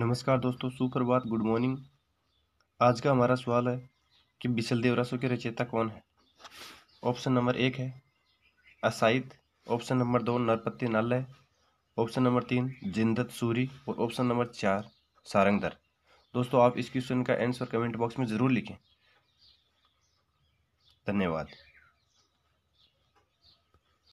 नमस्कार दोस्तों सुप्रभात गुड मॉर्निंग आज का हमारा सवाल है कि बिशल देवरासो के रचयिता कौन है ऑप्शन नंबर एक है असाइद ऑप्शन नंबर दो नरपति नालय ऑप्शन नंबर तीन जिंदत सूरी और ऑप्शन नंबर चार सारंगदर दोस्तों आप इस क्वेश्चन का आंसर कमेंट बॉक्स में ज़रूर लिखें धन्यवाद